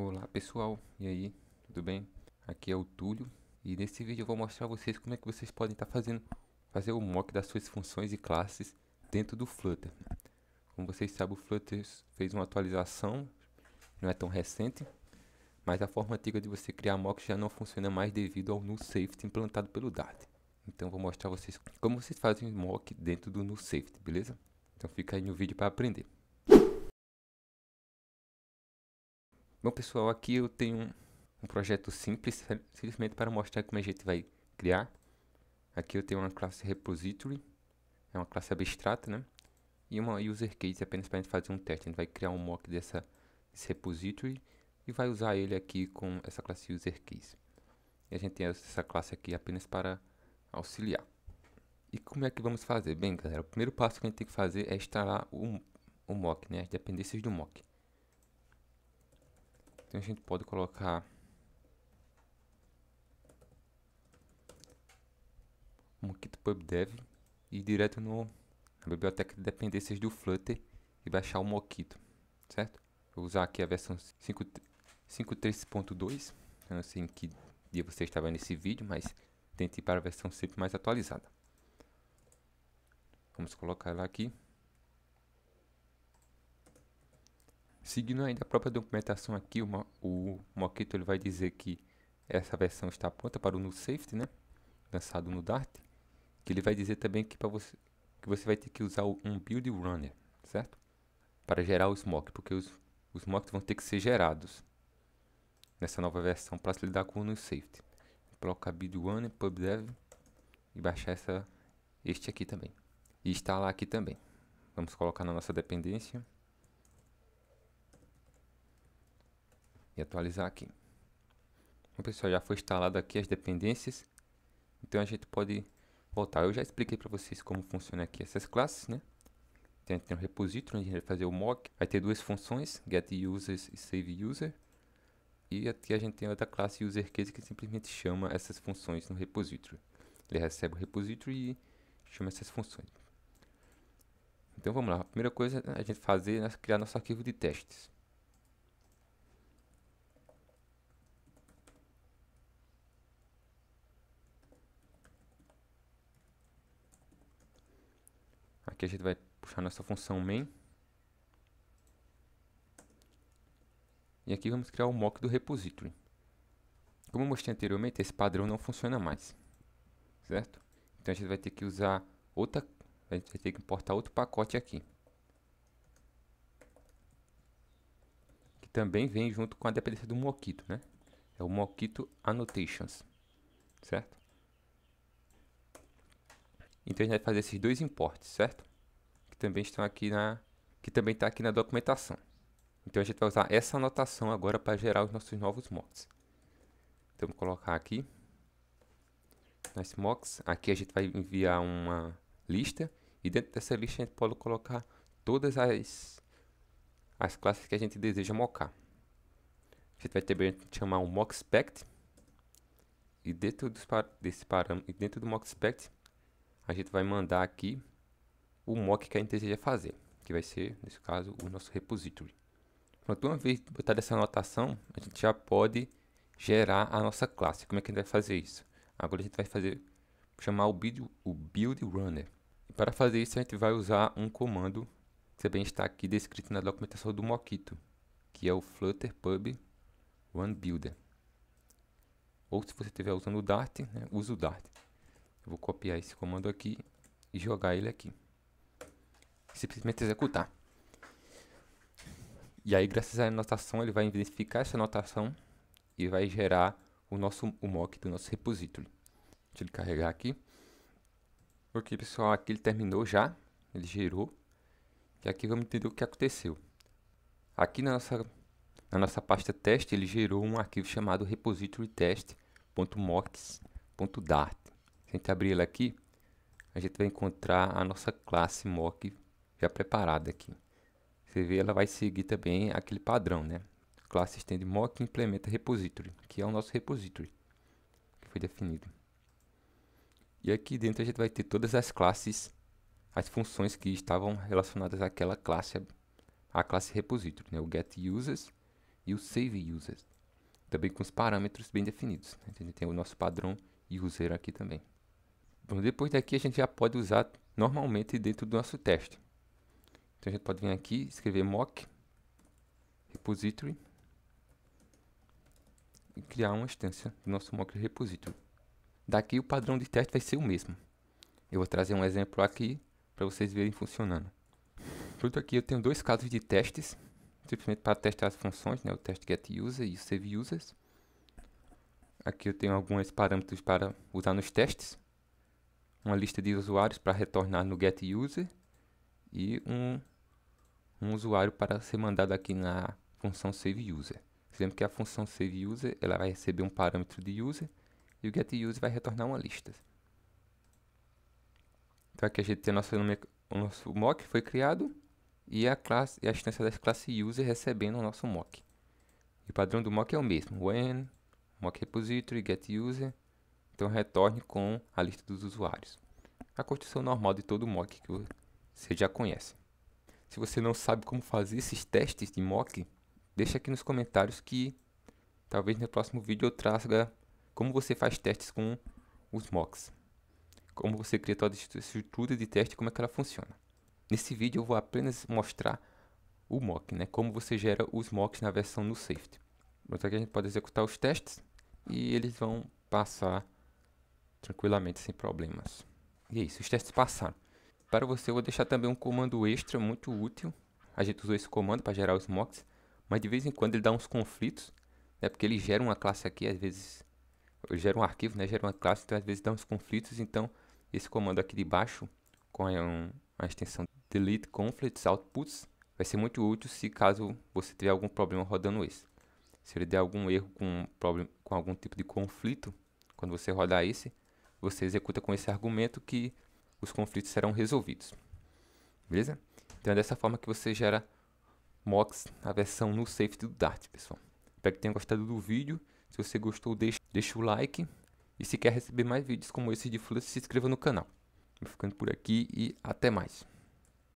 Olá pessoal, e aí, tudo bem? Aqui é o Túlio e nesse vídeo eu vou mostrar a vocês como é que vocês podem estar tá fazendo fazer o mock das suas funções e classes dentro do Flutter. Como vocês sabem, o Flutter fez uma atualização, não é tão recente, mas a forma antiga de você criar mocks já não funciona mais devido ao null safety implantado pelo Dart. Então vou mostrar a vocês como vocês fazem mock dentro do null safety, beleza? Então fica aí no vídeo para aprender. Bom, pessoal, aqui eu tenho um projeto simples, simplesmente para mostrar como a gente vai criar. Aqui eu tenho uma classe repository, é uma classe abstrata, né? E uma user case apenas para a gente fazer um teste. A gente vai criar um mock dessa, desse repository e vai usar ele aqui com essa classe user case. E a gente tem essa classe aqui apenas para auxiliar. E como é que vamos fazer? Bem, galera, o primeiro passo que a gente tem que fazer é instalar o, o mock, né? As dependências do mock. Então a gente pode colocar um kit pubdev e ir direto no, na biblioteca de dependências do Flutter e baixar o Mockito, certo? Vou usar aqui a versão 5.3.2, eu não sei em que dia você estava nesse vídeo, mas tente ir para a versão sempre mais atualizada. Vamos colocar ela aqui. Seguindo ainda a própria documentação aqui, o, o Mockito ele vai dizer que essa versão está pronta para o Null Safety, né? lançado no Dart. Que ele vai dizer também que, você, que você vai ter que usar um Build Runner, certo? Para gerar os mocks, porque os, os mocks vão ter que ser gerados nessa nova versão para se lidar com o Null Safety. Colocar Build Runner, PubDev e baixar essa, este aqui também. E instalar aqui também. Vamos colocar na nossa dependência. e atualizar aqui. Bom, pessoal, já foi instalado aqui as dependências, então a gente pode voltar. Eu já expliquei para vocês como funciona aqui essas classes, né? Então a gente tem um repository onde a gente vai fazer o mock, vai ter duas funções, getUsers e saveUser. E aqui a gente tem outra classe userCase que simplesmente chama essas funções no repository. Ele recebe o repository e chama essas funções. Então vamos lá, a primeira coisa é a gente fazer é criar nosso arquivo de testes. aqui a gente vai puxar nossa função main. E aqui vamos criar o mock do repository. Como eu mostrei anteriormente, esse padrão não funciona mais. Certo? Então a gente vai ter que usar outra... A gente vai ter que importar outro pacote aqui. Que também vem junto com a dependência do Mockito, né? É o Mockito Annotations. Certo? Então a gente vai fazer esses dois importes, certo? também estão aqui na que também está aqui na documentação. Então a gente vai usar essa anotação agora para gerar os nossos novos mocks. Então vamos colocar aqui nas mocks. Aqui a gente vai enviar uma lista e dentro dessa lista a gente pode colocar todas as as classes que a gente deseja mocar. A gente vai também chamar um mock spec e dentro, dos, desse parâmetro e dentro do mock spec a gente vai mandar aqui o mock que a gente deseja fazer, que vai ser, nesse caso, o nosso repository. Pronto, uma vez botada essa anotação, a gente já pode gerar a nossa classe. Como é que a gente vai fazer isso? Agora a gente vai fazer chamar o build, o build runner. E para fazer isso, a gente vai usar um comando que também está aqui descrito na documentação do Mockito, que é o flutter pub run builder. Ou se você estiver usando o Dart, né, use o Dart. Eu vou copiar esse comando aqui e jogar ele aqui simplesmente executar. E aí, graças à anotação, ele vai identificar essa anotação e vai gerar o nosso o mock do nosso repository. Deixa ele carregar aqui. Ok, pessoal, aqui ele terminou já, ele gerou. E aqui vamos entender o que aconteceu. Aqui na nossa, na nossa pasta teste, ele gerou um arquivo chamado repository test.mocks.dart. Se a gente abrir ele aqui, a gente vai encontrar a nossa classe mock já preparada aqui. Você vê, ela vai seguir também aquele padrão, né? Classe estende mock implementa repository, que é o nosso repository que foi definido. E aqui dentro a gente vai ter todas as classes, as funções que estavam relacionadas àquela classe, à classe repository, né? o getUsers e o saveUsers. Também com os parâmetros bem definidos. Né? Então, a gente tem o nosso padrão user aqui também. Bom, depois daqui a gente já pode usar normalmente dentro do nosso teste. Então a gente pode vir aqui, escrever mock repository e criar uma instância do nosso mock repository. Daqui o padrão de teste vai ser o mesmo. Eu vou trazer um exemplo aqui para vocês verem funcionando. Pronto, aqui eu tenho dois casos de testes, simplesmente para testar as funções, né, o teste getUser e o saveUsers. Aqui eu tenho alguns parâmetros para usar nos testes, uma lista de usuários para retornar no getUser e um um usuário para ser mandado aqui na função saveUser. Dizemos que a função saveUser ela vai receber um parâmetro de user e o getUser vai retornar uma lista. Então aqui a gente tem nosso, o nosso mock foi criado e a, classe, a instância da classe user recebendo o nosso mock. E o padrão do mock é o mesmo, when, mock repository, getUser, então retorne com a lista dos usuários. A construção normal de todo mock que você já conhece. Se você não sabe como fazer esses testes de mock, deixa aqui nos comentários que talvez no próximo vídeo eu traga como você faz testes com os mocks. Como você cria toda a estrutura de teste e como é que ela funciona. Nesse vídeo eu vou apenas mostrar o mock, né? Como você gera os mocks na versão no safety. Mas aqui a gente pode executar os testes e eles vão passar tranquilamente sem problemas. E é isso, os testes passaram. Para você eu vou deixar também um comando extra muito útil. A gente usou esse comando para gerar os mocks, mas de vez em quando ele dá uns conflitos, né? Porque ele gera uma classe aqui, às vezes gera um arquivo, né? Gera uma classe, então às vezes dá uns conflitos, então esse comando aqui de baixo com a, um, a extensão delete conflicts outputs vai ser muito útil se caso você tiver algum problema rodando esse. Se ele der algum erro com, problema, com algum tipo de conflito, quando você rodar esse, você executa com esse argumento que os conflitos serão resolvidos. Beleza? Então é dessa forma que você gera mocks a versão no safety do Dart, pessoal. Espero que tenham gostado do vídeo. Se você gostou, deixa, deixa o like. E se quer receber mais vídeos como esse de Flux, se inscreva no canal. Vou ficando por aqui e até mais.